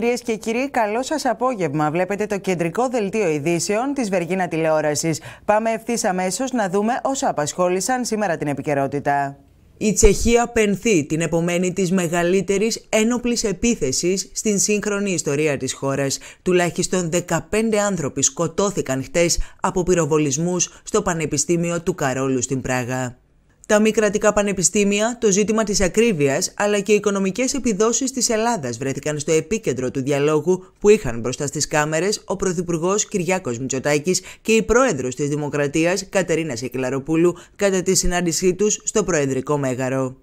Κυρίες και κύριοι, καλό σας απόγευμα. Βλέπετε το κεντρικό δελτίο ειδήσεων της Βεργίνα Τηλεόρασης. Πάμε ευθύς αμέσως να δούμε όσα απασχόλησαν σήμερα την επικαιρότητα. Η Τσεχία πενθεί την επομένη της μεγαλύτερης ένοπλης επίθεσης στην σύγχρονη ιστορία της χώρας. Τουλάχιστον 15 άνθρωποι σκοτώθηκαν χτες από πυροβολισμούς στο Πανεπιστήμιο του Καρόλου στην Πράγα. Τα μη κρατικά πανεπιστήμια, το ζήτημα της ακρίβειας αλλά και οι οικονομικές επιδόσεις της Ελλάδας βρέθηκαν στο επίκεντρο του διαλόγου που είχαν μπροστά στις κάμερες ο Πρωθυπουργός Κυριάκος Μητσοτάκης και η Πρόεδρος της Δημοκρατίας Κατερίνα Σεκλαροπούλου κατά τη συνάντησή τους στο Προεδρικό Μέγαρο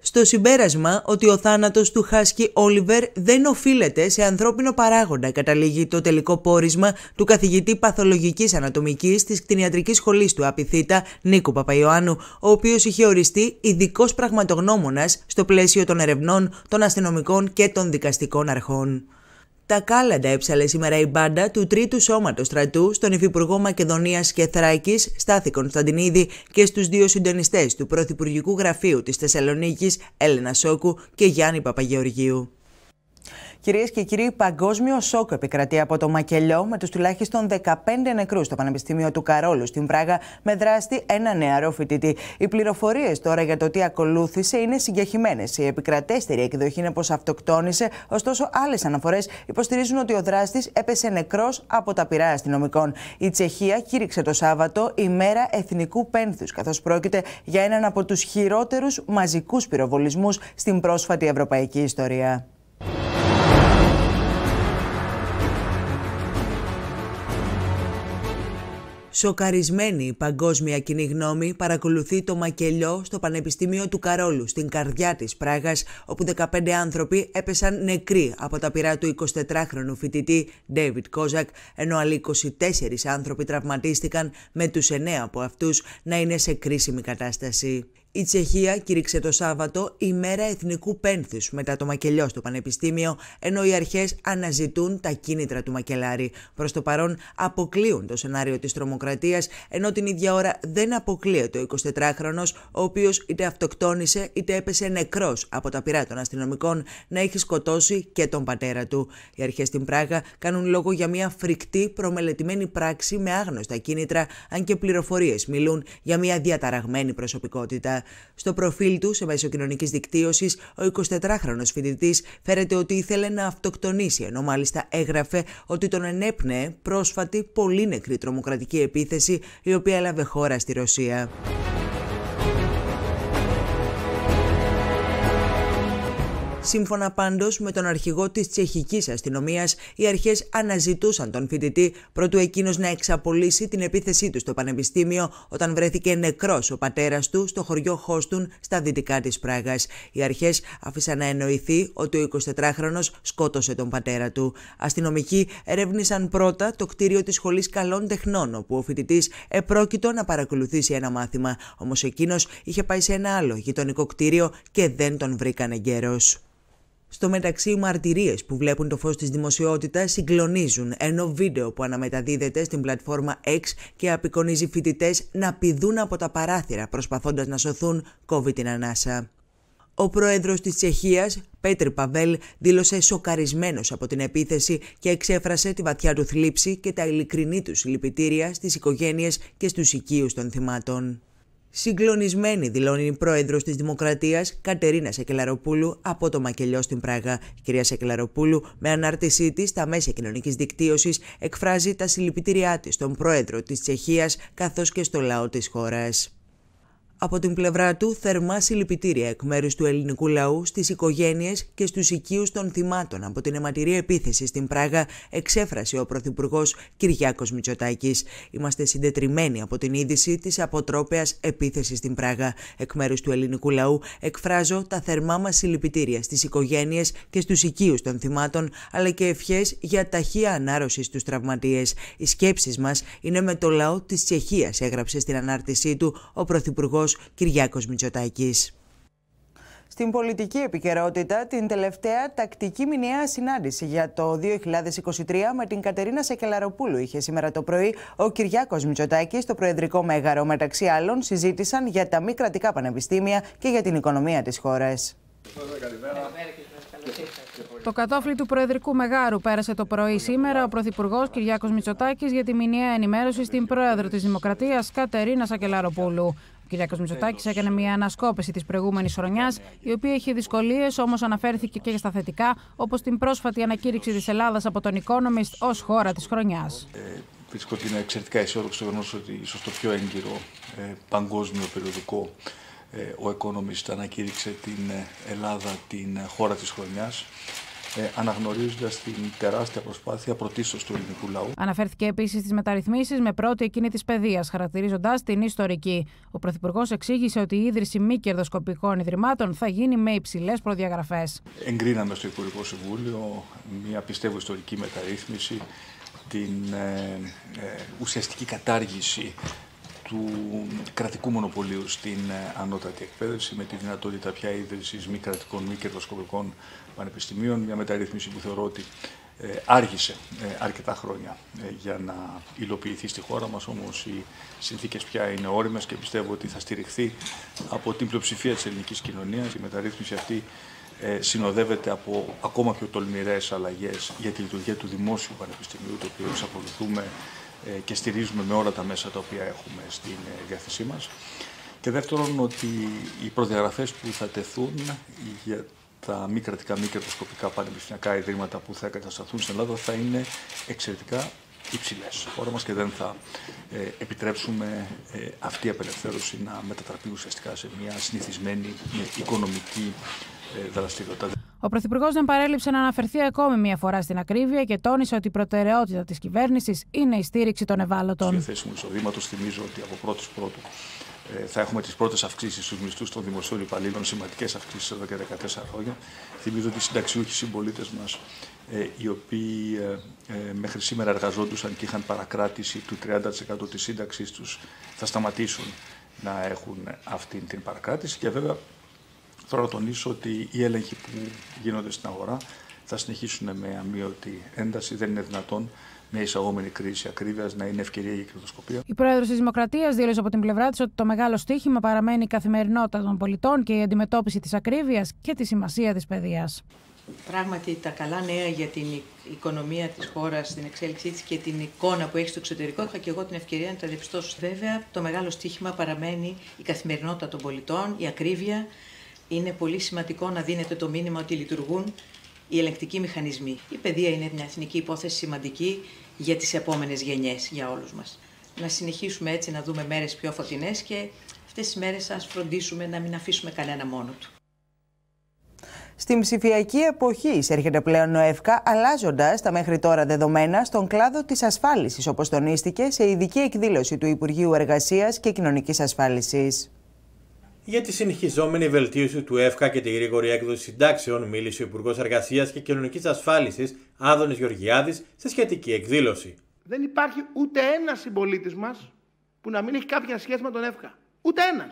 στο συμπέρασμα ότι ο θάνατος του Χάσκι Όλιβερ δεν οφείλεται σε ανθρώπινο παράγοντα καταλήγει το τελικό πόρισμα του καθηγητή παθολογικής ανατομικής της κτηνιατρικής σχολής του Απιθήτα Νίκου Παπαϊωάννου, ο οποίος είχε οριστεί ειδικός πραγματογνώμονας στο πλαίσιο των ερευνών των αστυνομικών και των δικαστικών αρχών. Τα κάλαντα έψαλε σήμερα η μπάντα του τρίτου σώματος στρατού στον Υφυπουργό Μακεδονίας και Θράκης, Στάθη Κωνσταντινίδη και στους δύο συντονιστές του Πρωθυπουργικού Γραφείου της Θεσσαλονίκης, Έλενα Σόκου και Γιάννη Παπαγεωργίου. Κυρίες και κύριοι, παγκόσμιο σόκο επικρατεί από το Μακελιό με τους τουλάχιστον 15 νεκρούς στο Πανεπιστήμιο του Καρόλου στην Πράγα με δράστη ένα νεαρό φοιτητή. Οι πληροφορίες τώρα για το τι ακολούθησε είναι συγκεχημένες. Η επικρατέστερη εκδοχή είναι πως αυτοκτόνησε, ωστόσο άλλες αναφορές υποστηρίζουν ότι ο δράστης έπεσε νεκρός από τα πυρά αστυνομικών. Η Τσεχία κήρυξε το Σάββατο ημέρα εθνικού πένθους, καθώς πρόκειται για έναν από τους χειρότερους μαζικούς πυροβολισμούς στην πρόσφατη ευρωπαϊκή ιστορία. Σοκαρισμένη η παγκόσμια κοινή γνώμη παρακολουθεί το μακελιό στο Πανεπιστήμιο του Καρόλου, στην καρδιά της Πράγας, όπου 15 άνθρωποι έπεσαν νεκροί από τα πυρά του 24χρονου φοιτητή David Κόζακ, ενώ άλλοι 24 άνθρωποι τραυματίστηκαν με τους 9 από αυτούς να είναι σε κρίσιμη κατάσταση. Η Τσεχία κήρυξε το Σάββατο ημέρα εθνικού πένθους μετά το μακελιό στο Πανεπιστήμιο, ενώ οι αρχές αναζητούν τα κίνητρα του μακελάρι. Προς το παρόν αποκλείουν το σενάριο της τρομοκρατίας, ενώ την ίδια ώρα δεν αποκλείεται ο 24χρονος, ο οποίος είτε αυτοκτόνησε είτε έπεσε νεκρός από τα πειρά των αστυνομικών να έχει σκοτώσει και τον πατέρα του. Οι αρχές στην Πράγα κάνουν λόγο για μια φρικτή προμελετημένη πράξη με άγνωστα κίνητρα, αν και πληροφορίες μιλούν για μια διαταραγμένη προσωπικότητα. Στο προφίλ του σε μέσο κοινωνικής δικτύωσης, ο 24χρονο φοιτητής φέρεται ότι ήθελε να αυτοκτονήσει, ενώ μάλιστα έγραφε ότι τον ενέπνεε πρόσφατη πολύ νεκρή τρομοκρατική επίθεση η οποία έλαβε χώρα στη Ρωσία. Σύμφωνα πάντως με τον αρχηγό της τσεχικής αστυνομίας, οι αρχές αναζητούσαν τον φοιτητή προτού εκείνος να εξαπολύσει την επίθεσή του στο Πανεπιστήμιο όταν βρέθηκε νεκρός ο πατέρας του στο χωριό Χόστουν στα δυτικά της Πράγας. Οι αρχές άφησαν να εννοηθεί ότι ο 24χρονος σκότωσε τον πατέρα του. Αστυνομικοί ερεύνησαν πρώτα το κτίριο της Σχολής Καλών Τεχνών, όπου ο φοιτητής επρόκειτο να παρακολουθήσει ένα μάθημα. Όμως εκείνος είχε πάει σε ένα άλλο γειτονικό κτίριο και δεν τον βρήκαν εγκαίρο. Στο μεταξύ, οι μαρτυρίες που βλέπουν το φως της δημοσιότητας συγκλονίζουν, ενώ βίντεο που αναμεταδίδεται στην πλατφόρμα X και απεικονίζει φοιτητές να πηδούν από τα παράθυρα προσπαθώντας να σωθούν, κόβει την ανάσα. Ο πρόεδρος της Τσεχίας, Πέτρ Παβέλ, δήλωσε σοκαρισμένος από την επίθεση και εξέφρασε τη βαθιά του θλίψη και τα ειλικρινή του συλληπιτήρια στις οικογένειες και στους οικείους των θυμάτων. Συγκλονισμένη, δηλώνει η πρόεδρος της Δημοκρατίας Κατερίνα Σεκελαροπούλου από το Μακελιό στην Πράγα. Η κυρία Σεκελαροπούλου, με ανάρτησή της στα μέσα κοινωνικής δικτύωσης, εκφράζει τα συλληπιτήριά της στον πρόεδρο της Τσεχίας καθώς και στο λαό της χώρας. Από την πλευρά του, θερμά συλληπιτήρια εκ μέρους του ελληνικού λαού στις οικογένειες και στους οικείους των θυμάτων από την αιματηρή επίθεση στην Πράγα, εξέφρασε ο Πρωθυπουργός Κυριάκος Μητσοτάκης. Είμαστε συντετριμένοι από την είδηση της αποτρόπαιας επίθεσης στην Πράγα. Εκ μέρους του ελληνικού λαού, εκφράζω τα θερμά μας συλληπιτήρια στις οικογένειες και στους οικείους των θυμάτων, αλλά και ευχές για ταχεία ανάρρωσης στους τραυματίες. Οι σκέψεις μας είναι με το λαό της Τσεχίας, έγραψε στην ανάρτησή του ο Πρωθυπουργός Κυριάκος Μητσοτάκης. Στην πολιτική επικαιρότητα, την τελευταία τακτική μηνιαία συνάντηση για το 2023 με την Κατερίνα Σεκελαροπούλου είχε σήμερα το πρωί ο Κυριάκο Μητσοτάκης στο Προεδρικό Μέγαρο. Μεταξύ άλλων, συζήτησαν για τα μη κρατικά πανεπιστήμια και για την οικονομία της χώρας. Το κατόφλι του Προεδρικού Μεγάρου πέρασε το πρωί σήμερα ο Πρωθυπουργός Κυριάκο Μητσοτάκης για τη μηνιαία ενημέρωση στην Πρόεδρο της Δημοκρατίας Κατερίνα Σακελαροπούλου. Κυριακός Μητσοτάκης έκανε μια ανασκόπηση της προηγούμενης χρονιάς, η οποία είχε δυσκολίες, όμως αναφέρθηκε και στα θετικά, όπως την πρόσφατη ανακήρυξη της Ελλάδας από τον Economist ως χώρα της χρονιάς. Ε, βρίσκω ότι είναι εξαιρετικά αισιόδοξο το γεγονός ότι ίσως το πιο έγκυρο ε, παγκόσμιο περιοδικό ε, ο Economist ανακήρυξε την ε, Ελλάδα την χώρα της χρονιάς. Ε, αναγνωρίζοντας την τεράστια προσπάθεια πρωτίστως του ελληνικού λαού. Αναφέρθηκε επίσης στις μεταρρυθμίσεις με πρώτη εκείνη της παιδείας, χαρακτηρίζοντας την ιστορική. Ο Πρωθυπουργός εξήγησε ότι η ίδρυση μη κερδοσκοπικών ιδρυμάτων θα γίνει με υψηλές προδιαγραφές. Εγκρίναμε στο Υπουργικό Συμβούλιο μια πιστεύω ιστορική μεταρρύθμιση την ε, ε, ουσιαστική κατάργηση του κρατικού μονοπωλίου στην ε, ανώτατη εκπαίδευση με τη δυνατότητα πια ίδρυσης μη κρατικών, μη κερδοσκοπικών πανεπιστημίων, μια μεταρρύθμιση που θεωρώ ότι ε, άργησε ε, αρκετά χρόνια για να υλοποιηθεί στη χώρα μας, όμως οι συνθήκες πια είναι όριμες και πιστεύω ότι θα στηριχθεί από την πλειοψηφία της ελληνικής κοινωνίας. Η μεταρρύθμιση αυτή συνοδεύεται από ακόμα πιο τολμηρές αλλαγές για τη λειτουργία του Δημόσιου Πανεπιστημίου, το οποίο εξακολουθούμε ε, και στηρίζουμε με όλα τα μέσα τα οποία έχουμε στην ε, διάθεσή μας. Και δεύτερον, ότι οι προδιαγραφές που θα τεθούν για τα μη κρατικά, μη κερδοσκοπικά πανεπιστημιακά ιδρύματα που θα εγκατασταθούν στην Ελλάδα θα είναι εξαιρετικά υψηλές. Ώρα μας και δεν θα ε, επιτρέψουμε αυτή η απελευθέρωση να μετατραπεί ουσιαστικά σε μια συνηθισμένη οικονομική ε, δραστηριότητα. Ο Πρωθυπουργός δεν παρέλειψε να αναφερθεί ακόμη μία φορά στην ακρίβεια και τόνισε ότι η προτεραιότητα της κυβέρνησης είναι η στήριξη των ευάλωτων. μου εισοδήματος, θυμίζω ότι από πρώτης πρώτου ε, θα έχουμε τις πρώτες αυξήσεις στους μισθούς των δημοσίων υπαλλήλων, σημαντικές αυξήσεις εδώ και 14 χρόνια. Θυμίζω ότι οι συνταξιούχοι συμπολίτες μας, ε, οι οποίοι μέχρι σήμερα εργαζόντουσαν και είχαν παρακράτηση του 30% της σύνταξής τους, θα σταματήσουν να έχουν αυτή την παρακράτηση και βέβαια Θέλω να τονίσω ότι οι έλεγχοι που γίνονται στην αγορά θα συνεχίσουν με αμύωτη ένταση. Δεν είναι δυνατόν μια εισαγόμενη κρίση ακρίβειας να είναι ευκαιρία για κερδοσκοπία. Η πρόεδρος της Δημοκρατίας δήλωσε από την πλευρά της ότι το μεγάλο στίχημα παραμένει η καθημερινότητα των πολιτών και η αντιμετώπιση της ακρίβειας και τη σημασία της παιδείας. Πράγματι, τα καλά νέα για την οικονομία της χώρας, την εξέλιξή της και την εικόνα που έχει στο εξωτερικό, είχα και εγώ την ευκαιρία να τα διαπιστώσω. Βέβαια, το μεγάλο στίχημα παραμένει η καθημερινότητα των πολιτών, η ακρίβεια, είναι πολύ σημαντικό να δίνεται το μήνυμα ότι λειτουργούν οι ελεγκτικοί μηχανισμοί. Η παιδεία είναι μια εθνική υπόθεση σημαντική για τις επόμενες γενιές, για όλους μας. Να συνεχίσουμε έτσι να δούμε μέρες πιο φωτεινές και αυτές τις μέρες ας φροντίσουμε να μην αφήσουμε κανένα μόνο του. Στην ψηφιακή εποχή εισέρχεται πλέον ο ΕΦΚΑ, αλλάζοντας τα μέχρι τώρα δεδομένα στον κλάδο της ασφάλισης, όπως τονίστηκε σε ειδική εκδήλωση του Υπουργείου Εργασίας και Κοινωνικής Ασφάλισης. Για τη συνεχιζόμενη βελτίωση του ΕΦΚΑ και τη γρήγορη έκδοση συντάξεων, μίλησε ο Υπουργός Εργασίας και Κοινωνικής Ασφάλισης Άδωνης Γεωργιάδης σε σχετική εκδήλωση. Δεν υπάρχει ούτε ένας συμπολίτης μας που να μην έχει κάποια σχέση με τον ΕΦΚΑ. Ούτε ένας.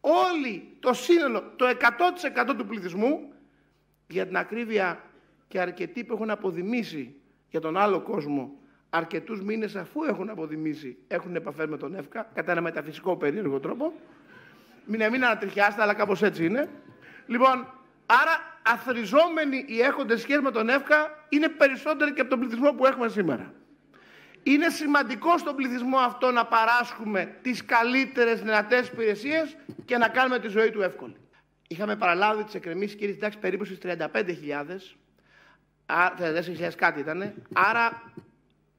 Όλοι, το σύνολο, το 100% του πληθυσμού, για την ακρίβεια και αρκετοί που έχουν αποδημήσει για τον άλλο κόσμο αρκετούς μήνες αφού έχουν αποδημήσει, έχουν επαφές με τον ΕΦΚΑ, κατά ένα μεταφυσικό περίεργο τρόπο, μην, ε, μην τριχιάσετε, αλλά κάπως έτσι είναι. Λοιπόν, άρα αθριζόμενοι οι έχοντες σχέση με τον Εύκα είναι περισσότεροι και από τον πληθυσμό που έχουμε σήμερα. Είναι σημαντικό στον πληθυσμό αυτό να παράσχουμε τις καλύτερες δυνατές υπηρεσίες και να κάνουμε τη ζωή του εύκολη. Είχαμε παραλάβει τις εκκρεμίσεις, κύριε συντάξη περίπου στις 35.000, 34.000 κάτι ήταν, άρα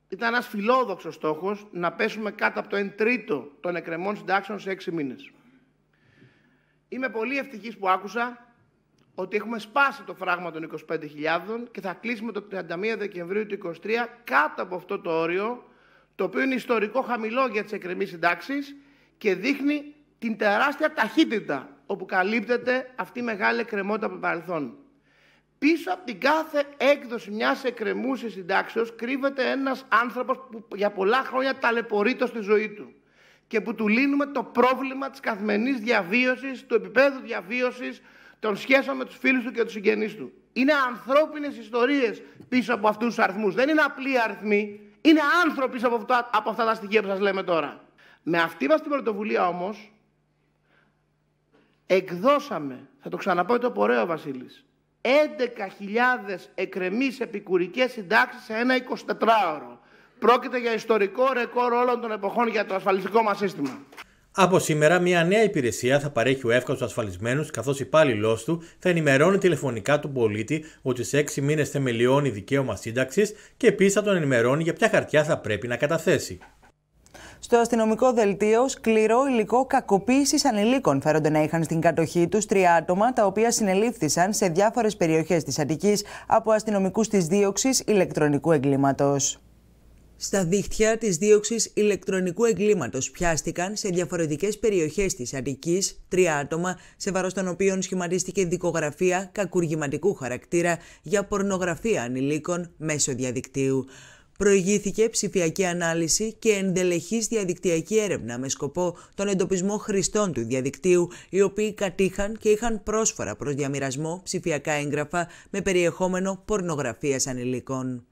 ήταν ένας φιλόδοξος στόχος να πέσουμε κάτω από το 1 τρίτο των εκκρεμών συντάξεων σε 6 μήνες. Είμαι πολύ ευτυχής που άκουσα ότι έχουμε σπάσει το φράγμα των 25.000 και θα κλείσουμε το 31 Δεκεμβρίου του 2023 κάτω από αυτό το όριο, το οποίο είναι ιστορικό χαμηλό για τις εκκρεμίε συντάξεις και δείχνει την τεράστια ταχύτητα όπου καλύπτεται αυτή η μεγάλη εκκρεμότητα από το παρελθόν. Πίσω από την κάθε έκδοση μιας εκκρεμούσης συντάξεως κρύβεται ένας άνθρωπος που για πολλά χρόνια ταλαιπωρείται στη ζωή του και που του λύνουμε το πρόβλημα της καθημερινής διαβίωσης, του επίπεδου διαβίωσης, των σχέσεων με τους φίλους του και τους συγγενείς του. Είναι ανθρώπινες ιστορίες πίσω από αυτούς τους αριθμούς. Δεν είναι απλοί αριθμοί, είναι άνθρωποι από αυτά, από αυτά τα στοιχεία που σας λέμε τώρα. Με αυτή μας την πρωτοβουλία όμως, εκδώσαμε, θα το ξαναπώ το πορέο Βασίλης, 11.000 εκρεμείς επικουρικές συντάξεις σε ένα 24ωρο. Πρόκειται για ιστορικό ρεκόρ όλων των εποχών για το ασφαλιστικό μας σύστημα. Από σήμερα, μια νέα υπηρεσία θα παρέχει ο ΕΦΚΑ στους ασφαλισμένους, καθώς υπάλληλός του θα ενημερώνει τηλεφωνικά τον πολίτη ότι σε 6 μήνες θεμελιώνει δικαίωμα σύνταξης και επίσης θα τον ενημερώνει για ποια χαρτιά θα πρέπει να καταθέσει. Στο αστυνομικό δελτίο, σκληρό υλικό κακοποίησης ανηλίκων φέρονται να είχαν στην κατοχή τους τρία άτομα, τα οποία συνελήφθησαν σε διάφορες περιοχές της Αττικής από αστυνομικούς της δίωξης ηλεκτρονικού εγκλήματος. Στα δίχτυα της δίωξης ηλεκτρονικού εγκλήματος πιάστηκαν σε διαφορετικές περιοχές της Αττικής τρία άτομα, σε βαρο των οποίων σχηματίστηκε δικογραφία κακουργηματικού χαρακτήρα για πορνογραφία ανηλίκων μέσω διαδικτύου. Προηγήθηκε ψηφιακή ανάλυση και εντελεχή διαδικτυακή έρευνα με σκοπό τον εντοπισμό χρηστών του διαδικτύου, οι οποίοι κατήχαν και είχαν πρόσφορα προς διαμοιρασμό ψηφιακά έγγραφα με περιεχόμενο πορνογραφίας ανηλίκων.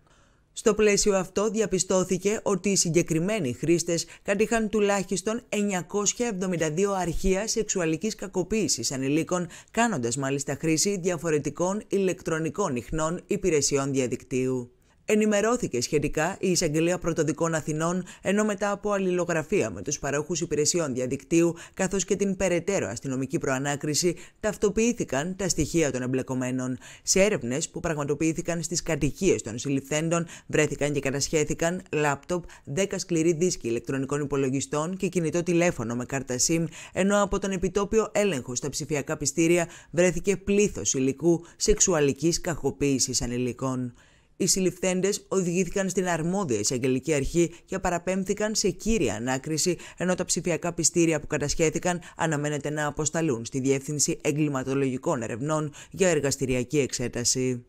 Στο πλαίσιο αυτό διαπιστώθηκε ότι οι συγκεκριμένοι χρήστες κατήχαν τουλάχιστον 972 αρχεία σεξουαλικής κακοποίησης ανηλίκων, κάνοντας μάλιστα χρήση διαφορετικών ηλεκτρονικών ιχνών υπηρεσιών διαδικτύου ενημερώθηκε σχετικά η Εισαγγελία Πρωτοδικών Αθηνών, ενώ μετά από αλληλογραφία με τους παρόχους υπηρεσιών διαδικτύου καθώς και την περαιτέρω αστυνομική προανάκριση, ταυτοποιήθηκαν τα στοιχεία των εμπλεκομένων. Σε έρευνες που πραγματοποιήθηκαν στις κατοικίες των συλληφθέντων, βρέθηκαν και κατασχέθηκαν λάπτοπ, 10 σκληροί δίσκοι ηλεκτρονικών υπολογιστών και κινητό τηλέφωνο με κάρτα SIM, ενώ από τον επιτόπιο έλεγχο στα ψηφιακά πιστήρια βρέθηκε πλήθος υλικού σεξουαλικής κακοποίησης ανηλικών. Οι συλληφθέντες οδηγήθηκαν στην αρμόδια εισαγγελική αρχή και παραπέμφθηκαν σε κύρια ανάκριση, ενώ τα ψηφιακά πιστήρια που κατασχέθηκαν αναμένεται να αποσταλούν στη Διεύθυνση Εγκληματολογικών Ερευνών για εργαστηριακή εξέταση.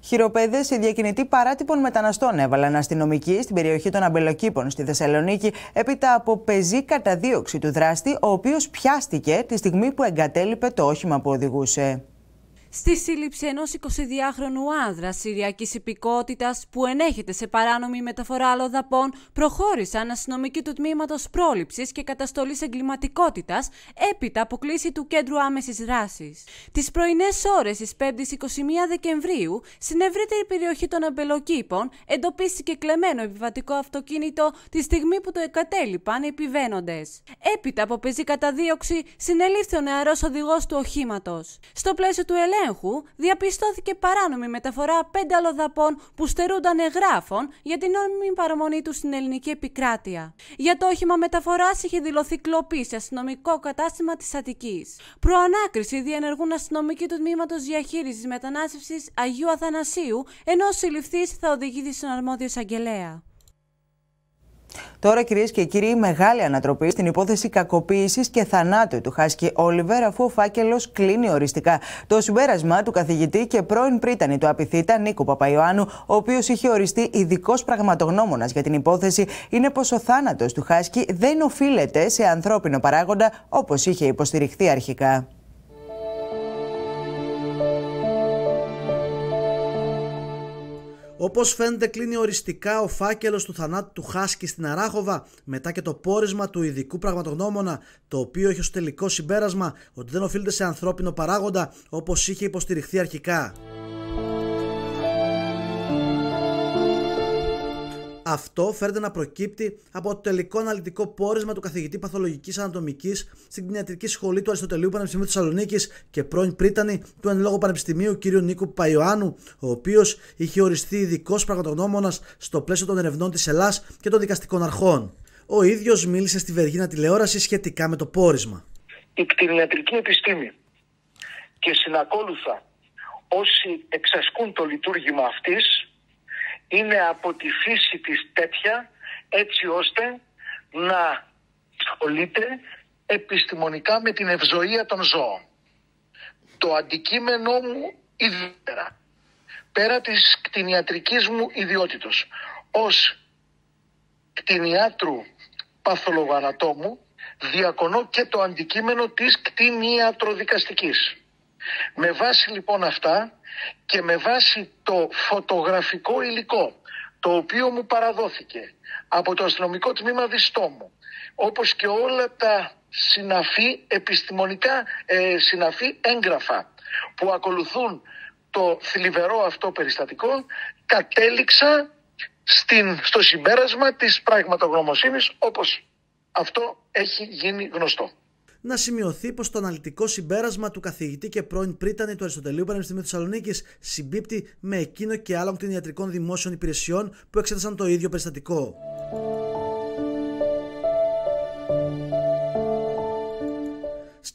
Χειροπέδες οι διακινητοί παράτυπων μεταναστών έβαλαν αστυνομικοί στην περιοχή των Αμπελοκήπων στη Θεσσαλονίκη έπειτα από πεζή καταδίωξη του δράστη, ο οποίος πιάστηκε τη στιγμή που εγκατέλειπε το όχημα που οδηγούσε στη συλληψη ενός ενός 22χρονου άνδρα συριακής υπηκότητας που ενέχεται σε παράνομη μεταφορά αλλοδαπών προχώρησαν αστυνομικοί του τμήματος πρόληψης και καταστολής εγκληματικότητας έπειτα από κλήση του κέντρου άμεσης δράσης. Τις πρωινές ώρες της 5 η 21 Δεκεμβρίου στην ευρύτερη περιοχή των αμπελοκήπων εντοπίστηκε κλεμμένο επιβατικό αυτοκίνητο τη στιγμή που το εκατέλειπαν οι επιβαίνοντες. Έπειτα από πεζή καταδίωξη συνελήφθη ο νεαρός οδηγός του οχήματος. Στο πλαίσιο του ελέγχου ελέγχου διαπιστώθηκε παράνομη μεταφορά πέντε αλλοδαπών που στερούνταν εγγράφων για την νόμιμη παραμονή τους στην ελληνική επικράτεια. Για το όχημα μεταφοράς είχε δηλωθεί κλοπή σε αστυνομικό κατάστημα της Αττικής. Προανάκριση διενεργούν αστυνομικοί του τμήματος διαχείρισης μετανάστευσης Αγίου Αθανασίου, ενώ συλληφθή θα οδηγηθείς στον αρμόδιο εισαγγελέα. Τώρα, κυρίες και κύριοι, μεγάλη ανατροπή στην υπόθεση κακοποίησης και θανάτου του Χάσκι Όλιβερ, αφού ο φάκελος κλείνει οριστικά. Το συμπέρασμα του καθηγητή και πρώην πρίτανη του Απιθύτα Νίκου Παπαϊωάννου, ο οποίος είχε οριστεί ειδικός πραγματογνώμονας για την υπόθεση, είναι πως ο θάνατος του Χάσκι δεν οφείλεται σε ανθρώπινο παράγοντα όπως είχε υποστηριχθεί αρχικά. Όπως φαίνεται, κλείνει οριστικά ο φάκελος του θανάτου του Χάσκη στην Αράχοβα μετά και το πόρισμα του ειδικού πραγματογνώμονα, το οποίο έχει ως τελικό συμπέρασμα ότι δεν οφείλεται σε ανθρώπινο παράγοντα όπως είχε υποστηριχθεί αρχικά. Αυτό φέρεται να προκύπτει από το τελικό αναλυτικό πόρισμα του καθηγητή παθολογικής ανατομικής στην κτηνιατρική σχολή του Αριστοτελείου Πανεπιστημίου Θεσσαλονίκης και πρώην πρίτανη του εν λόγω Πανεπιστημίου κ. Νίκου Παϊωάνου, ο οποίος είχε οριστεί ειδικός πραγματογνώμονας στο πλαίσιο των ερευνών της Ελλάς και των δικαστικών αρχών. Ο ίδιος μίλησε στη Βεργίνα τηλεόραση σχετικά με το πόρισμα. Η κτηνιατρική επιστήμη και συνακόλουθα όσοι εξασκούν το λειτουργήμα αυτής είναι από τη φύση της τέτοια έτσι ώστε να ασχολείται επιστημονικά με την ευζοία των ζώων. Το αντικείμενό μου ιδιαίτερα, πέρα της κτηνιατρικής μου ιδιότητος, ως κτηνιάτρου παθολόγανατόμου διακονώ και το αντικείμενο της κτηνιατροδικαστικής. Με βάση λοιπόν αυτά και με βάση το φωτογραφικό υλικό το οποίο μου παραδόθηκε από το αστυνομικό τμήμα Διστόμου όπως και όλα τα συναφή επιστημονικά ε, συναφή έγγραφα που ακολουθούν το θλιβερό αυτό περιστατικό κατέληξα στην, στο συμπέρασμα της πραγματογνωμοσύνης όπως αυτό έχει γίνει γνωστό να σημειωθεί πως το αναλυτικό συμπέρασμα του καθηγητή και πρώην πρίτανη του Αριστοτελείου Πανεπιστημίου Θεσσαλονίκης συμπίπτει με εκείνο και άλλων κτηνιατρικών δημόσιων υπηρεσιών που εξέτασαν το ίδιο περιστατικό.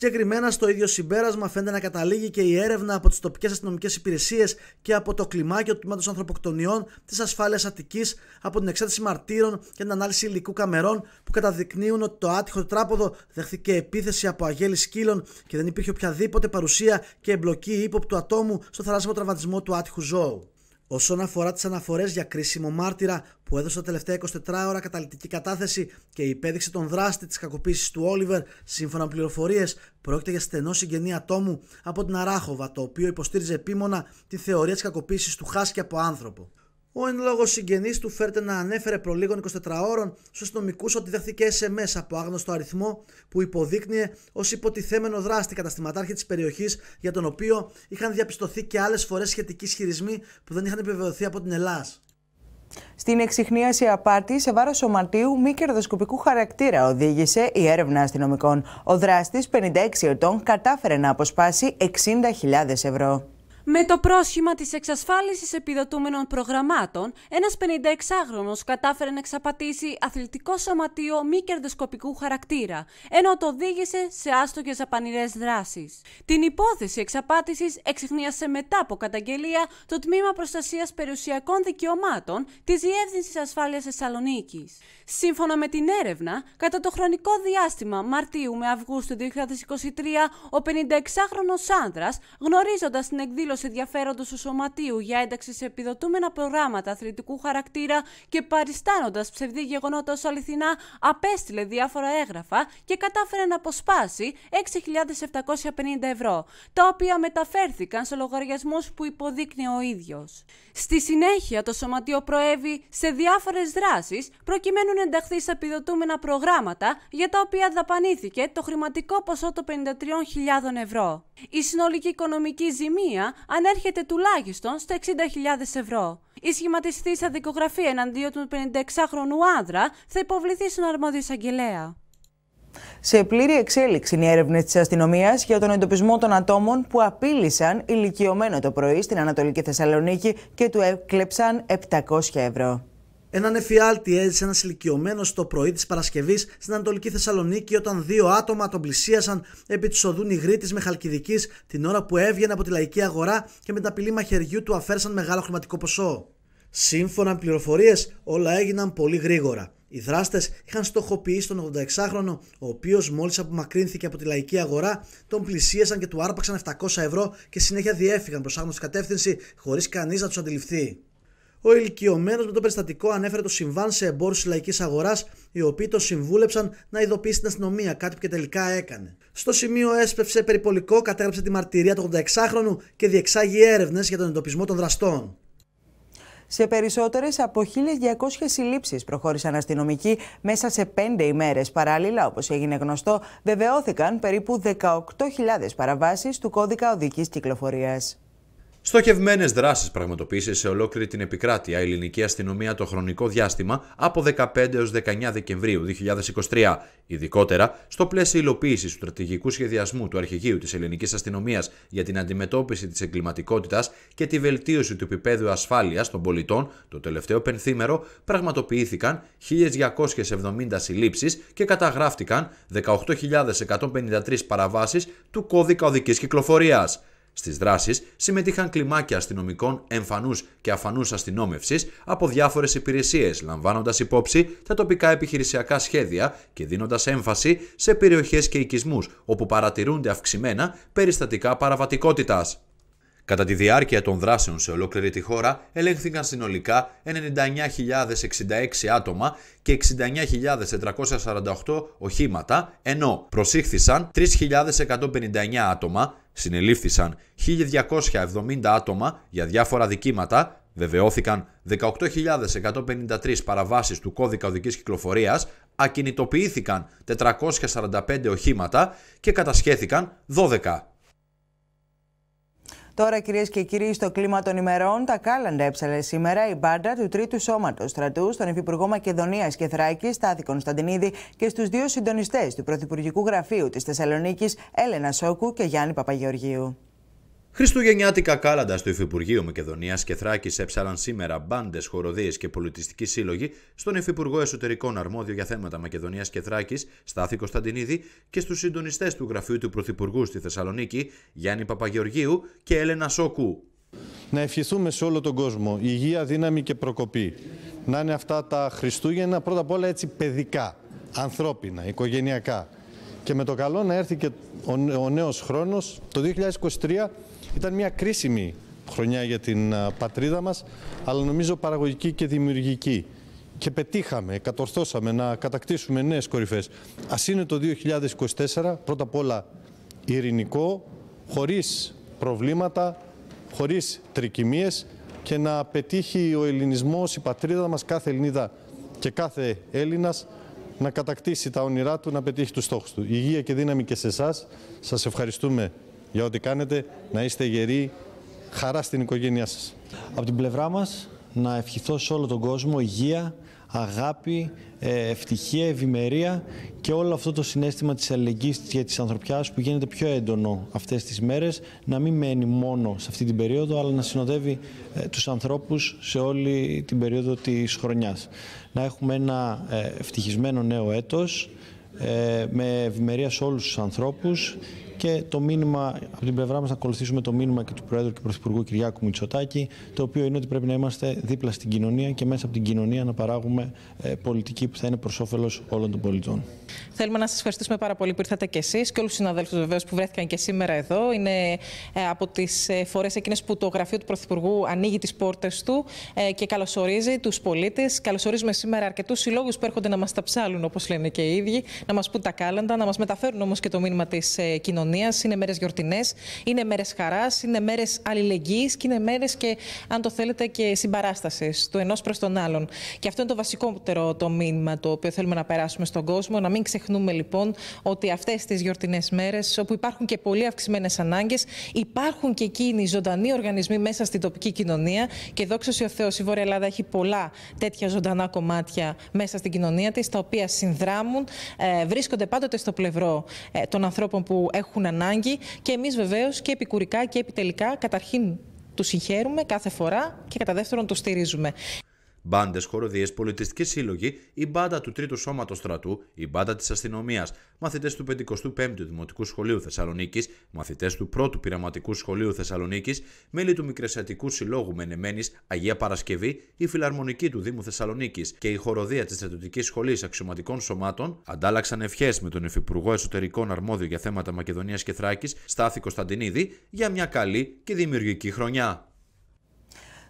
Συγκεκριμένα στο ίδιο συμπέρασμα φαίνεται να καταλήγει και η έρευνα από τις τοπικές αστυνομικές υπηρεσίες και από το κλιμάκιο του τμήματος ανθρωποκτονιών της ασφάλειας Αττικής από την εξέταση μαρτύρων και την ανάλυση υλικού καμερών που καταδεικνύουν ότι το άτυχο τράποδο δέχθηκε επίθεση από αγέλη σκύλων και δεν υπήρχε οποιαδήποτε παρουσία και εμπλοκή ύποπτου ατόμου στο θαλάσσιο τραυματισμό του άτυχου ζώου. Όσον αφορά τις αναφορές για κρίσιμο μάρτυρα που έδωσε τα τελευταία 24 ώρα καταλητική κατάθεση και υπέδειξε τον δράστη της κακοποίησης του Όλιβερ, σύμφωνα με πληροφορίες, πρόκειται για στενό συγγενή ατόμου από την Αράχοβα, το οποίο υποστήριζε επίμονα τη θεωρία της κακοποίησης του Χάσκη από άνθρωπο. Ο εν λόγω συγγενής του φέρτε να ανέφερε προλίγων 24 ώρων στου αστυνομικού ότι δέχθηκε SMS από άγνωστο αριθμό που υποδείκνυε ως υποτιθέμενο δράστη καταστηματάρχη της περιοχής για τον οποίο είχαν διαπιστωθεί και άλλες φορές σχετικοί ισχυρισμοί που δεν είχαν επιβεβαιωθεί από την Ελλάδα. Στην εξυχνίαση απάτη σε βάρος σωματίου μη κερδοσκοπικού χαρακτήρα οδήγησε η έρευνα αστυνομικών. Ο δράστης, 56 ετών, κατάφερε να αποσπάσει 60.000 ευρώ. Με το πρόσχημα της εξασφάλισης επιδοτούμενων προγραμμάτων, ένας 56χρονος κατάφερε να εξαπατήσει αθλητικό σωματείο μη κερδοσκοπικού χαρακτήρα, ενώ το οδήγησε σε άστοχες απανηρές δράσεις. Την υπόθεση εξαπάτησης εξυχνίασε μετά από καταγγελία το Τμήμα Προστασίας Περιουσιακών Δικαιωμάτων της Διεύθυνσης Ασφάλειας Θεσσαλονίκης. Σύμφωνα με την έρευνα, κατά το χρονικό διάστημα Μαρτίου με Αυγούστου 2023, ο 56χρονος άνδρας, γνωρίζοντας την εκδήλωση ενδιαφέροντος του Σωματείου για ένταξη σε επιδοτούμενα προγράμματα αθλητικού χαρακτήρα και παριστάνοντας ψευδή γεγονότα ως αληθινά, απέστειλε διάφορα έγγραφα και κατάφερε να αποσπάσει 6.750 ευρώ, τα οποία μεταφέρθηκαν σε λογαριασμούς που υποδείκνει ο ίδιος. Στη συνέχεια, το Σωματείο προέβη σε διάφορες δράσεις προκειμένου έχουν ενταχθεί στα επιδοτούμενα προγράμματα για τα οποία δαπανήθηκε το χρηματικό ποσό των 53.000 ευρώ. Η συνολική οικονομική ζημία ανέρχεται τουλάχιστον στα 60.000 ευρώ. Η σχηματιστή σε δικογραφία εναντίον του 56χρονου άνδρα θα υποβληθεί στον αρμόδιο εισαγγελέα. Σε πλήρη εξέλιξη είναι οι έρευνες της αστυνομίας για τον εντοπισμό των ατόμων που απείλησαν ηλικιωμένο το πρωί στην Ανατολική Θεσσαλονίκη και του έκλεψαν 700 ευρώ. Έναν εφιάλτη έζησε ένας ηλικιωμένος το πρωί της Παρασκευής στην Ανατολική Θεσσαλονίκη όταν δύο άτομα τον πλησίασαν επί της οδού Νιγρήτη με Χαλκιδικής την ώρα που έβγαινε από τη λαϊκή αγορά και με τα απειλή μαχαιριού του αφέρσαν μεγάλο χρηματικό ποσό. Σύμφωνα με πληροφορίες, όλα έγιναν πολύ γρήγορα. Οι δράστες είχαν στοχοποιήσει τον 86χρονο, ο οποίος μόλις απομακρύνθηκε από τη λαϊκή αγορά, τον πλησίασαν και του άρπαξαν 700 ευρώ και συνέχεια διέφυγαν προς άγνωστη κατεύθυνση χωρίς κανείς να τους αντιληφθεί. Ο ηλικιωμένος με το περιστατικό ανέφερε το συμβάν σε εμπόρους της λαϊκής αγοράς, οι οποίοι το συμβούλεψαν να ειδοποιήσει την αστυνομία, κάτι που και τελικά έκανε. Στο σημείο έσπευσε περιπολικό, κατέγραψε τη μαρτυρία του 86χρονου και διεξάγει έρευνες για τον εντοπισμό των δραστών. Σε περισσότερες από 1.200 συλλήψεις προχώρησαν αστυνομικοί μέσα σε πέντε ημέρες. Παράλληλα, όπως έγινε γνωστό, βεβαιώθηκαν περίπου 18.000 παραβάσεις του κώδικα οδικής κυκλοφορίας. Στοχευμένες δράσεις πραγματοποίησε σε ολόκληρη την επικράτεια η ελληνική αστυνομία το χρονικό διάστημα από 15 έω 19 Δεκεμβρίου 2023, ειδικότερα στο πλαίσιο υλοποίησης του στρατηγικού σχεδιασμού του Αρχηγείου της Ελληνικής Αστυνομίας για την αντιμετώπιση της εγκληματικότητας και τη βελτίωση του επίπεδου ασφάλειας των πολιτών το τελευταίο πενθήμερο, πραγματοποιήθηκαν 1.270 συλλήψεις και καταγράφτηκαν 18.153 παραβάσεις του κώδικα οδικής κυκλοφορίας. Στις δράσεις συμμετείχαν κλιμάκια αστυνομικών εμφανούς και αφανούς αστυνόμευσης από διάφορες υπηρεσίες, λαμβάνοντας υπόψη τα τοπικά επιχειρησιακά σχέδια και δίνοντας έμφαση σε περιοχές και οικισμούς όπου παρατηρούνται αυξημένα περιστατικά παραβατικότητας. Κατά τη διάρκεια των δράσεων σε ολόκληρη τη χώρα ελέγχθηκαν συνολικά 99.066 άτομα και 69.448 οχήματα, ενώ προσήχθησαν 3.159 άτομα, συνελήφθησαν 1.270 άτομα για διάφορα δικήματα, βεβαιώθηκαν 18.153 παραβάσεις του κώδικα οδικής κυκλοφορίας, ακινητοποιήθηκαν 445 οχήματα και κατασχέθηκαν 12 Τώρα, κυρίες και κύριοι, στο κλίμα των ημερών, τα κάλαντα έψαλε σήμερα η μπάντα του Τρίτου Σώματος Στρατού στον Υφυπουργό Μακεδονίας και Θράκης, Στάθη Κωνσταντινίδη, και στους δύο συντονιστές του Πρωθυπουργικού Γραφείου της Θεσσαλονίκης, Έλενα Σόκου και Γιάννη Παπαγεωργίου. Χριστουγεννιάτικα κάλαντα στο Υφυπουργείο Μακεδονίας και Θράκης έψαλαν σήμερα μπάντες, χοροδίες και πολιτιστικοί σύλλογοι στον Υφυπουργό Εσωτερικών Αρμόδιο για θέματα Μακεδονίας και Θράκης, Στάθη Κωνσταντινίδη, και στους συντονιστές του Γραφείου του Πρωθυπουργού στη Θεσσαλονίκη, Γιάννη Παπαγεωργίου και Έλενα Σόκου. Να ευχηθούμε σε όλο τον κόσμο υγεία, δύναμη και προκοπή. Να είναι αυτά τα Χριστούγεννα πρώτα απ' όλα έτσι παιδικά, ανθρώπινα, οικογενειακά. Και με το καλό να έρθει και ο νέος χρόνος, το 2023, ήταν μια κρίσιμη χρονιά για την πατρίδα μας, αλλά νομίζω παραγωγική και δημιουργική. Και πετύχαμε, κατορθώσαμε να κατακτήσουμε νέες κορυφές. Ας είναι το 2024 πρώτα απ' όλα ειρηνικό, χωρίς προβλήματα, χωρίς τρικυμίες και να πετύχει ο ελληνισμός, η πατρίδα μας, κάθε Ελληνίδα και κάθε Έλληνας να κατακτήσει τα όνειρά του, να πετύχει τους στόχους του. Υγεία και δύναμη και σε εσάς. Σας ευχαριστούμε για ό,τι κάνετε, να είστε γεροί, χαρά στην οικογένειά σας. Από την πλευρά μας, να ευχηθώ σε όλο τον κόσμο υγεία, αγάπη, ε, ευτυχία, ευημερία και όλο αυτό το συνέστημα της αλληλεγγύης και της ανθρωπιάς που γίνεται πιο έντονο αυτές τις μέρες να μην μένει μόνο σε αυτή την περίοδο αλλά να συνοδεύει ε, τους ανθρώπους σε όλη την περίοδο της χρονιάς. Να έχουμε ένα ε, ευτυχισμένο νέο έτος με ευημερία σε όλους τους ανθρώπους και το μήνυμα από την πλευρά μας να ακολουθήσουμε το μήνυμα και του Προέδρου και Πρωθυπουργού Κυριάκου Μητσοτάκη, το οποίο είναι ότι πρέπει να είμαστε δίπλα στην κοινωνία και μέσα από την κοινωνία να παράγουμε ε, πολιτική που θα είναι προς όφελος όλων των πολιτών. Θέλουμε να σας ευχαριστήσουμε πάρα πολύ που ήρθατε και εσείς και όλους τους συναδέλφους βεβαίως που βρέθηκαν και σήμερα εδώ. Είναι ε, από τις ε, φορές εκείνες που το γραφείο του Πρωθυπουργού ανοίγει τις πόρτες του και καλωσορίζει τους πολίτες. Καλωσορίζουμε σήμερα αρκετούς συλλόγους που έρχονται να μας τα ψάλουν, όπως λένε και οι ίδιοι, να μας πούν τα κάλαντα, να μας μεταφέρουν όμως και το μήνυμα της κοινωνία είναι μέρες γιορτινές, είναι μέρες χαράς, είναι μέρες αλληλεγγύης και είναι μέρες και, αν το θέλετε, και συμπαράστασης του ενός προς τον άλλον. Και αυτό είναι το βασικότερο το μήνυμα το οποίο θέλουμε να περάσουμε στον κόσμο. Να μην ξεχνούμε λοιπόν ότι αυτές τις γιορτινές μέρες, όπου υπάρχουν και πολύ αυξημένες ανάγκες, υπάρχουν και εκείνοι ζωντανοί οργανισμοί μέσα στην τοπική κοινωνία. Και δόξα ο Θεός, η Βόρεια Ελλάδα έχει πολλά τέτοια ζωντανά κομμάτια μέσα στην κοινωνία της, τα οποία συνδράμουν, ε, βρίσκονται πάντοτε στο πλευρό ε, των ανθρώπων που έχουν ανάγκη και εμείς βεβαίως και επικουρικά και επιτελικά καταρχήν τους συγχαίρουμε κάθε φορά και κατά δεύτερον το στηρίζουμε μπάντες, χοροδίες, πολιτιστικοί σύλλογοι, η μπάντα του Τρίτου Σώματος Στρατού, η μπάντα της Αστυνομίας, μαθητές του 55ου Δημοτικού Σχολείου Θεσσαλονίκης, μαθητές του 1ου Πειραματικού Σχολείου Θεσσαλονίκης, μέλη του Μικρεσιατικού Συλλόγου Μενεμένης Αγία Παρασκευή, η Φιλαρμονική του Δήμου Θεσσαλονίκης και η χοροδία της Στρατιωτικής Σχολής Αξιωματικών Σωμάτων αντάλλαξαν ευχές με τον Υφυπουργό Εσωτερικών Αρμόδιο για θέματα Μακεδονίας και Θράκης, Στάθη Κωνσταντινίδη, για μια καλή και δημιουργική χρονιά.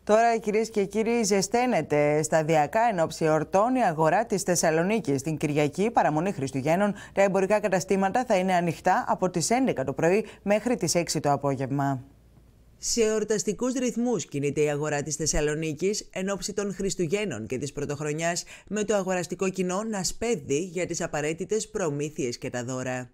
Τώρα, κυρίες και κύριοι, ζεσταίνεται σταδιακά εν ώψη ορτών η αγορά της Θεσσαλονίκης. Την Κυριακή, παραμονή Χριστουγέννων, τα εμπορικά καταστήματα θα είναι ανοιχτά από τις 11 το πρωί μέχρι τις 6 το απόγευμα. Σε εορταστικούς ρυθμούς κινείται η αγορά της Θεσσαλονίκης εν ώψη των Χριστουγέννων και της Πρωτοχρονιάς, με το αγοραστικό κοινό να σπέδει για τις απαραίτητες προμήθειες και τα δώρα.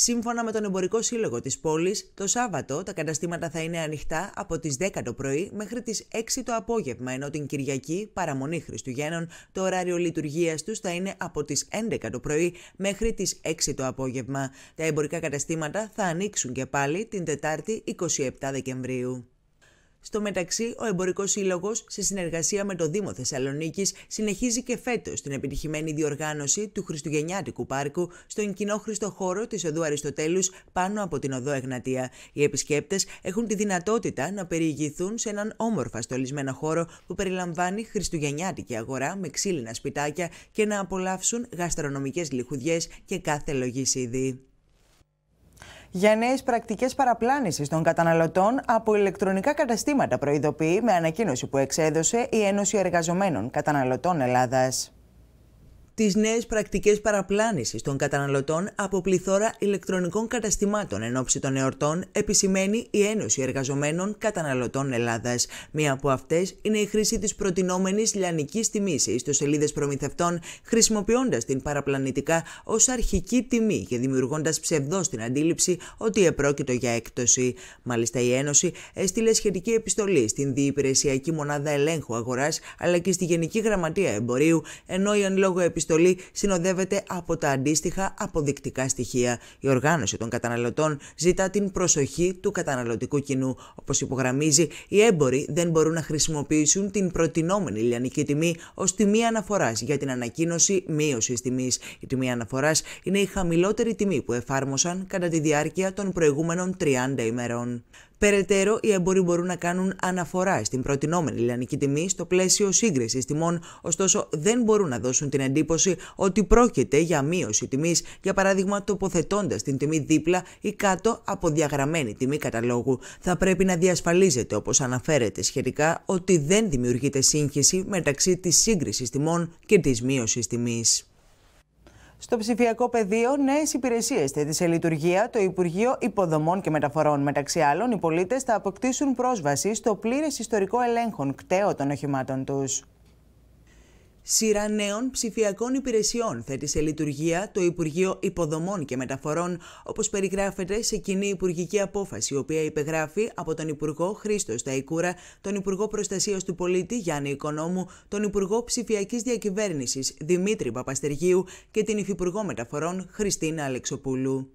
Σύμφωνα με τον Εμπορικό Σύλλογο της πόλης, το Σάββατο τα καταστήματα θα είναι ανοιχτά από τις 10 το πρωί μέχρι τις 6 το απόγευμα, ενώ την Κυριακή, παραμονή Χριστουγέννων, το ωράριο λειτουργίας τους θα είναι από τις 11 το πρωί μέχρι τις 6 το απόγευμα. Τα εμπορικά καταστήματα θα ανοίξουν και πάλι την Τετάρτη 27 Δεκεμβρίου. Στο μεταξύ, ο Εμπορικός Σύλλογος, σε συνεργασία με το Δήμο Θεσσαλονίκης, συνεχίζει και φέτος την επιτυχημένη διοργάνωση του Χριστουγεννιάτικου Πάρκου στον κοινόχρηστο χώρο της Οδού Αριστοτέλους πάνω από την Οδό Εγνατία. Οι επισκέπτες έχουν τη δυνατότητα να περιηγηθούν σε έναν όμορφα στολισμένο χώρο που περιλαμβάνει χριστουγεννιάτικη αγορά με ξύλινα σπιτάκια και να απολαύσουν γαστρονομικές λιχουδιές και κάθε λογής είδη για νέες πρακτικές παραπλάνησης των καταναλωτών από ηλεκτρονικά καταστήματα, προειδοποιεί με ανακοίνωση που εξέδωσε η Ένωση Εργαζομένων Καταναλωτών Ελλάδας τις νέες πρακτικές παραπλάνησης των καταναλωτών από πληθώρα ηλεκτρονικών καταστημάτων εν ώψη των εορτών επισημαίνει η Ένωση Εργαζομένων Καταναλωτών Ελλάδας. Μία από αυτές είναι η χρήση της προτινόμενης λιανικής τιμής στους σελίδες προμηθευτών χρησιμοποιώντας την παραπλανητικά ως αρχική τιμή και δημιουργώντας ψευδό την αντίληψη ότι επρόκειτο για έκπτωση. Μάλιστα η Ένωση έστειλε σχετική επιστολή στην Διυπηρεσιακή Μονάδα Ελέγχου Αγοράς αλλά και στη Γενική Γραμματεία Εμπορίου ενώ η εν λόγω επιστολή επιστολή συνοδεύεται από τα αντίστοιχα αποδεικτικά στοιχεία. Η οργάνωση των καταναλωτών ζητά την προσοχή του καταναλωτικού κοινού. Όπως υπογραμμίζει, οι έμποροι δεν μπορούν να χρησιμοποιήσουν την προτινόμενη ηλιανική τιμή ως τιμή αναφοράς για την ανακοίνωση μείωσης τιμής. Η τιμή αναφοράς είναι η χαμηλότερη τιμή που εφάρμοσαν κατά τη διάρκεια των προηγούμενων 30 ημερών. Περαιτέρω, οι έμποροι μπορούν να κάνουν αναφορά στην προτινόμενη λιανική τιμή στο πλαίσιο σύγκρισης τιμών, ωστόσο δεν μπορούν να δώσουν την εντύπωση ότι πρόκειται για μείωση τιμής, για παράδειγμα τοποθετώντας την τιμή δίπλα ή κάτω από διαγραμμένη τιμή καταλόγου. Θα πρέπει να διασφαλίζεται, όπως αναφέρεται σχετικά, ότι δεν δημιουργείται σύγχυση μεταξύ της σύγκρισης τιμών και της μείωσης τιμής. Στο ψηφιακό πεδίο, νέες υπηρεσίες θέτει σε λειτουργία το Υπουργείο Υποδομών και Μεταφορών. Μεταξύ άλλων, οι πολίτες θα αποκτήσουν πρόσβαση στο πλήρες ιστορικό ελέγχων κταίω των οχημάτων τους. Σειρά νέων ψηφιακών υπηρεσιών θέτει σε λειτουργία το Υπουργείο Υποδομών και Μεταφορών, όπως περιγράφεται σε κοινή υπουργική απόφαση, η οποία υπεγράφει από τον Υπουργό Χρήστο Ταϊκούρα, τον Υπουργό Προστασίας του Πολίτη Γιάννη Οικονόμου, τον Υπουργό Ψηφιακής Διακυβέρνησης Δημήτρη Παπαστεργίου και την Υφυπουργό Μεταφορών Χριστίνα Αλεξοπούλου.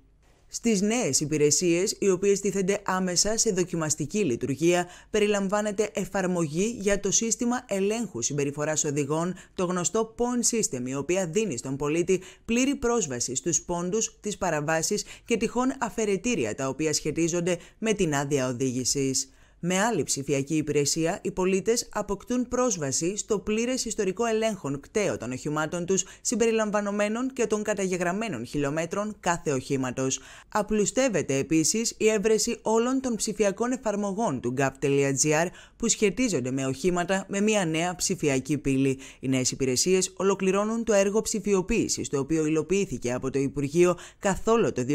Στις νέες υπηρεσίες, οι οποίες τίθενται άμεσα σε δοκιμαστική λειτουργία, περιλαμβάνεται εφαρμογή για το σύστημα ελέγχου συμπεριφοράς οδηγών, το γνωστό PON System, η οποία δίνει στον πολίτη πλήρη πρόσβαση στους πόντους, τις παραβάσεις και τυχόν αφαιρετήρια τα οποία σχετίζονται με την άδεια οδήγησης. Με άλλη ψηφιακή υπηρεσία, οι πολίτες αποκτούν πρόσβαση στο πλήρες ιστορικό ελέγχων κτέω των οχημάτων τους, συμπεριλαμβανομένων και των καταγεγραμμένων χιλιόμετρων κάθε οχήματος. Απλουστεύεται επίσης η έβρεση όλων των ψηφιακών εφαρμογών του gap.gr που σχετίζονται με οχήματα με μια νέα ψηφιακή πύλη. Οι νέες υπηρεσίες ολοκληρώνουν το έργο ψηφιοποίησης, το οποίο υλοποιήθηκε από το Υπουργείο καθόλου το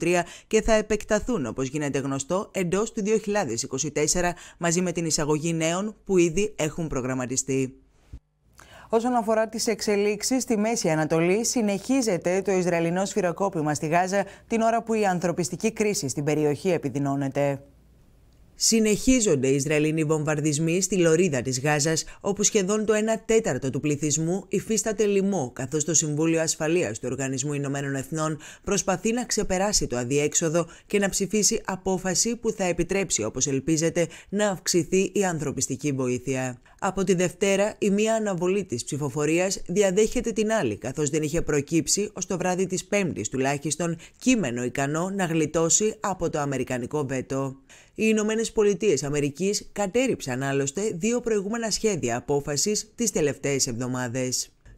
2023 και θα επεκταθούν όπως γίνεται γνωστό εντός του 2023 μαζί με την εισαγωγή νέων που ήδη έχουν προγραμματιστεί. Όσον αφορά τις εξελίξεις στη Μέση Ανατολή, συνεχίζεται το Ισραηλινό σφυροκόπημα στη Γάζα την ώρα που η ανθρωπιστική κρίση στην περιοχή επιδεινώνεται. Συνεχίζονται οι Ισραηλινοί βομβαρδισμοί στη λωρίδα της Γάζας, όπου σχεδόν το 1 τέταρτο του πληθυσμού υφίσταται λοιμό, καθώς το Συμβούλιο Ασφαλείας του Οργανισμού Ηνωμένων Εθνών προσπαθεί να ξεπεράσει το αδιέξοδο και να ψηφίσει απόφαση που θα επιτρέψει, όπως ελπίζεται, να αυξηθεί η ανθρωπιστική βοήθεια. Από τη Δευτέρα, η μία αναβολή της ψηφοφορίας διαδέχεται την άλλη, καθώς δεν είχε προκύψει ως το βράδυ της Πέμπτης τουλάχιστον κείμενο ικανό να γλιτώσει από το Αμερικανικό βέτο. Οι Ηνωμένες Πολιτείες Αμερικής κατέριψαν άλλωστε δύο προηγούμενα σχέδια απόφασης τις τελευταίες εβδομάδες.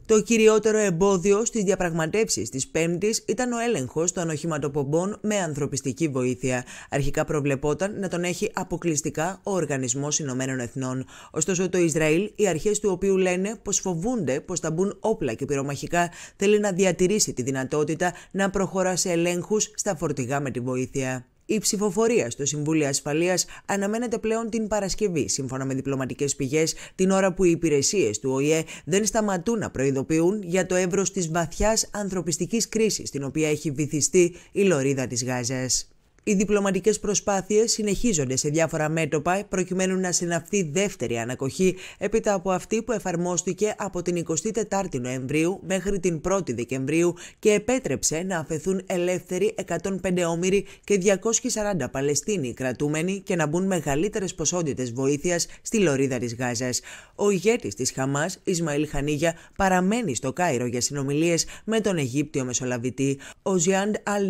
Το κυριότερο εμπόδιο στις διαπραγματεύσεις της Πέμπτης ήταν ο έλεγχος των οχηματοπομπών με ανθρωπιστική βοήθεια. Αρχικά προβλεπόταν να τον έχει αποκλειστικά ο Οργανισμός Ηνωμένων Εθνών. Ωστόσο, το Ισραήλ, οι αρχές του οποίου λένε πως φοβούνται πως θα μπουν όπλα και πυρομαχικά, θέλει να διατηρήσει τη δυνατότητα να προχωρά σε ελέγχους στα φορτηγά με τη βοήθεια. Η ψηφοφορία στο Συμβούλιο Ασφαλείας αναμένεται πλέον την Παρασκευή, σύμφωνα με διπλωματικές πηγές, την ώρα που οι υπηρεσίες του ΟΗΕ δεν σταματούν να προειδοποιούν για το εύρος της βαθιάς ανθρωπιστικής κρίσης στην οποία έχει βυθιστεί η λωρίδα της Γάζας. Οι διπλωματικές προσπάθειες συνεχίζονται σε διάφορα μέτωπα προκειμένου να συναυθεί δεύτερη ανακοχή έπειτα από αυτή που εφαρμόστηκε από την 24η Νοεμβρίου μέχρι την 1η Δεκεμβρίου και επέτρεψε να αφαιθούν ελεύθεροι 105 όμοιροι και 240 Παλαιστίνοι κρατούμενοι και να μπουν μεγαλύτερες ποσότητες βοήθειας στη λωρίδα της Γάζας. Ο ηγέτης της Χαμάς, Ισμαήλ Χανίγια, παραμένει στο Κάιρο για συνομιλίες με τον Αιγύπτιο Μεσολαβητή. Ο Ζιάντ Αλ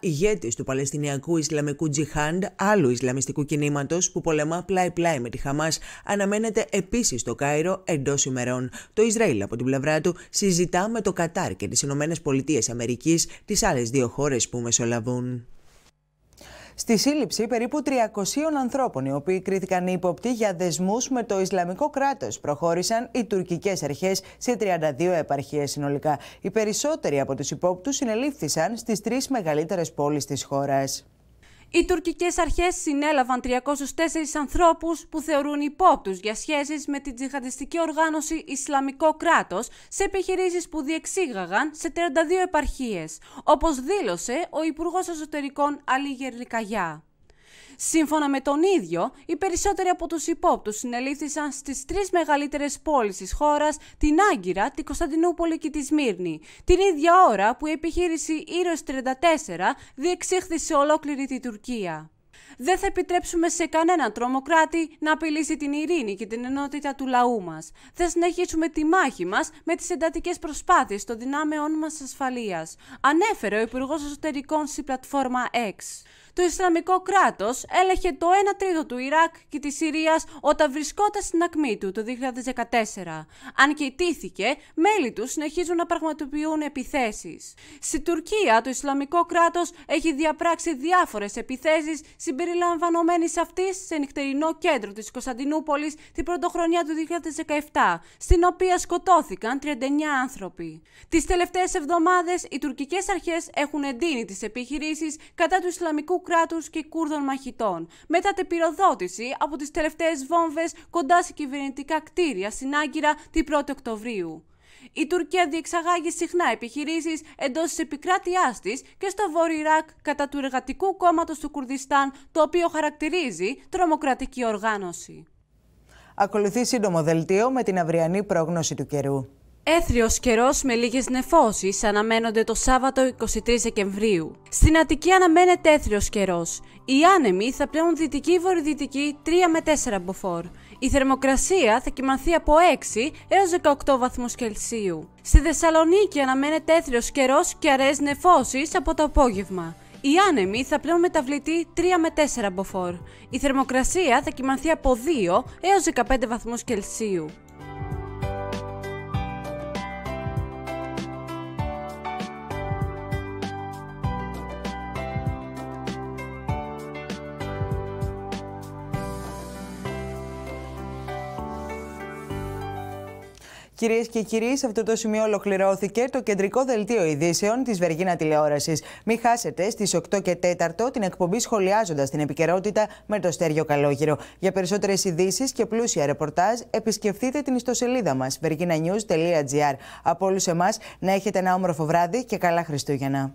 ηγέτη του Παλαιστινιακού Ιρακινιακού Ισλαμικού Τζιχάντ, άλλου Ισλαμιστικού κινήματος που πολεμά πλάι-πλάι με τη Χαμάς, αναμένεται επίσης στο Κάιρο εντός ημερών. Το Ισραήλ από την πλευρά του συζητά με το Κατάρ και τις ΗΠΑ, τις άλλες δύο χώρες που μεσολαβούν. Στη σύλληψη περίπου 300 ανθρώπων, οι οποίοι κρίθηκαν ύποπτοι για δεσμούς με το Ισλαμικό κράτος, προχώρησαν οι τουρκικές αρχές σε 32 επαρχίες συνολικά. Οι περισσότεροι από τους υπόπτους συνελήφθησαν στις τρεις μεγαλύτερες πόλεις της χώρας. Οι τουρκικές αρχές συνέλαβαν 304 ανθρώπους που θεωρούν υπόπτους για σχέσεις με την τζιχαντιστική οργάνωση Ισλαμικό κράτος σε επιχειρήσεις που διεξήγαγαν σε 32 επαρχίες, όπως δήλωσε ο Υπουργός Εσωτερικών Αλή Γερλικαγιά. Σύμφωνα με τον ίδιο, οι περισσότεροι από τους υπόπτους συνελήφθησαν στις τρεις μεγαλύτερες πόλεις της χώρας, την Άγκυρα, την Κωνσταντινούπολη και τη Σμύρνη. Την ίδια ώρα που η επιχείρηση Ήρος 34 διεξήχθη ολόκληρη τη Τουρκία. Δεν θα επιτρέψουμε σε κανέναν τρομοκράτη να απειλήσει την ειρήνη και την ενότητα του λαού μας. Θα συνεχίσουμε τη μάχη μας με τις εντατικές προσπάθειες των δυνάμεών μας ασφαλείας, ανέφερε ο Υπουργός Εσωτερικών στην πλατφόρμα X το Ισλαμικό Κράτος έλεγε το 1 τρίτο του Ιράκ και της Συρίας όταν βρισκόταν στην ακμή του το 2014. Αν και ιτήθηκε, μέλη τους συνεχίζουν να πραγματοποιούν επιθέσεις. Στη Τουρκία το Ισλαμικό κράτος έχει διαπράξει διάφορες επιθέσεις συμπεριλαμβανομένης αυτής σε νυχτερινό κέντρο της Κωνσταντινούπολης την πρωτοχρονιά του 2017, στην οποία σκοτώθηκαν 39 άνθρωποι. Τις τελευταίες εβδομάδες οι τουρκικές αρχές έχουν εντείνει τις επιχειρήσεις κατά του Ισλαμικού κράτους και Κούρδων μαχητών, μετά πυροδότηση από τις τελευταίες βόμβες κοντά σε κυβερνητικά κτίρια στην Άγκυρα την 1η Οκτωβρίου. Η Τουρκία διεξαγάγει συχνά επιχειρήσεις εντός της επικράτειάς της και στο Βόρειο Ιράκ κατά του Εργατικού Κόμματος του Κουρδιστάν, το οποίο χαρακτηρίζει τρομοκρατική οργάνωση. Ακολουθεί σύντομο δελτίο με την αυριανή πρόγνωση του καιρού. Έθριος καιρός με λίγες νεφώσεις αναμένονται το Σάββατο 23 Δεκεμβρίου. Στην Αττική αναμένεται έθριος καιρός. Οι άνεμοι θα πλέουν δυτική-βορειοδυτική 3 με 4 μποφόρ. Η θερμοκρασία θα κοιμανθεί από 6 έως 18 βαθμούς Κελσίου. Στη Θεσσαλονίκη αναμένεται έθριος καιρός και αραιές νεφώσεις από το απόγευμα. Οι άνεμοι θα πλέουν μεταβλητή 3 με 4 μποφόρ. Η θερμοκρασία θα κοιμανθεί από 2 έως 15 βαθμούς Κελσίου. Κυρίες και κύριοι, σε αυτό το σημείο ολοκληρώθηκε το κεντρικό δελτίο ειδήσεων της Βεργίνα Τηλεόρασης. Μην χάσετε στις 8 και 4 την εκπομπή σχολιάζοντας την επικαιρότητα με το Στέριο Καλόγυρο. Για περισσότερες ειδήσεις και πλούσια ρεπορτάζ, επισκεφτείτε την ιστοσελίδα μας verginanews.gr. Από όλους εμάς, να έχετε ένα όμορφο βράδυ και καλά Χριστούγεννα.